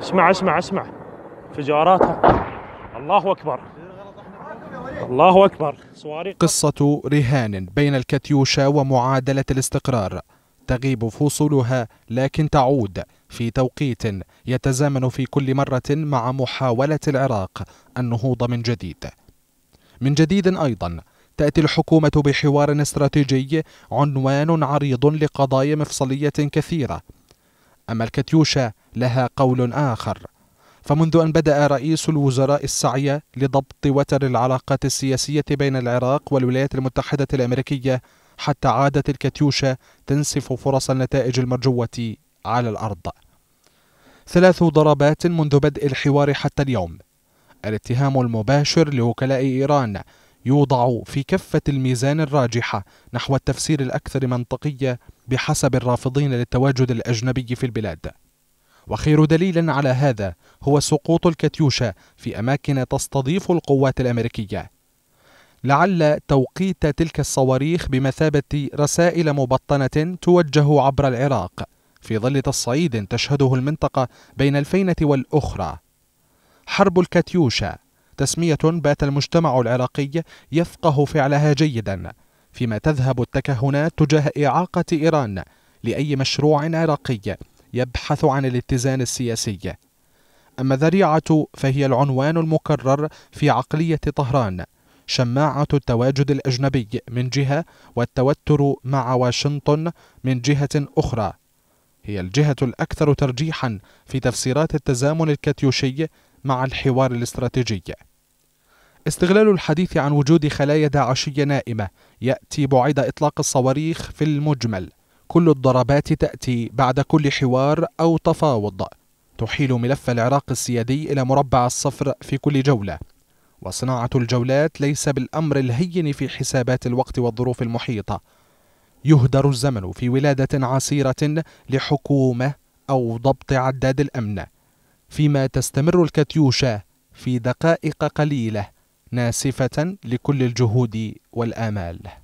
اسمع اسمع اسمع انفجاراتها الله اكبر الله اكبر صواريخ قصة رهان بين الكتيوشا ومعادلة الاستقرار تغيب فصولها لكن تعود في توقيت يتزامن في كل مرة مع محاولة العراق النهوض من جديد. من جديد أيضا تأتي الحكومة بحوار استراتيجي عنوان عريض لقضايا مفصلية كثيرة أما الكاتيوشا لها قول آخر فمنذ أن بدأ رئيس الوزراء السعي لضبط وتر العلاقات السياسية بين العراق والولايات المتحدة الأمريكية حتى عادت الكاتيوشا تنسف فرص النتائج المرجوة على الأرض ثلاث ضربات منذ بدء الحوار حتى اليوم الاتهام المباشر لوكلاء إيران يوضع في كفة الميزان الراجحة نحو التفسير الأكثر منطقية بحسب الرافضين للتواجد الأجنبي في البلاد وخير دليل على هذا هو سقوط الكاتيوشا في أماكن تستضيف القوات الأمريكية لعل توقيت تلك الصواريخ بمثابة رسائل مبطنة توجه عبر العراق في ظل تصعيد تشهده المنطقة بين الفينة والأخرى حرب الكاتيوشا تسمية بات المجتمع العراقي يفقه فعلها جيداً فيما تذهب التكهنات تجاه إعاقة إيران لأي مشروع عراقي يبحث عن الاتزان السياسي أما ذريعة فهي العنوان المكرر في عقلية طهران شماعة التواجد الأجنبي من جهة والتوتر مع واشنطن من جهة أخرى هي الجهة الأكثر ترجيحا في تفسيرات التزامن الكاتيوشي مع الحوار الاستراتيجي استغلال الحديث عن وجود خلايا داعشية نائمة يأتي بعيد إطلاق الصواريخ في المجمل كل الضربات تأتي بعد كل حوار أو تفاوض تحيل ملف العراق السيادي إلى مربع الصفر في كل جولة وصناعة الجولات ليس بالأمر الهين في حسابات الوقت والظروف المحيطة يهدر الزمن في ولادة عسيرة لحكومة أو ضبط عداد الأمن فيما تستمر الكاتيوشا في دقائق قليله ناسفة لكل الجهود والآمال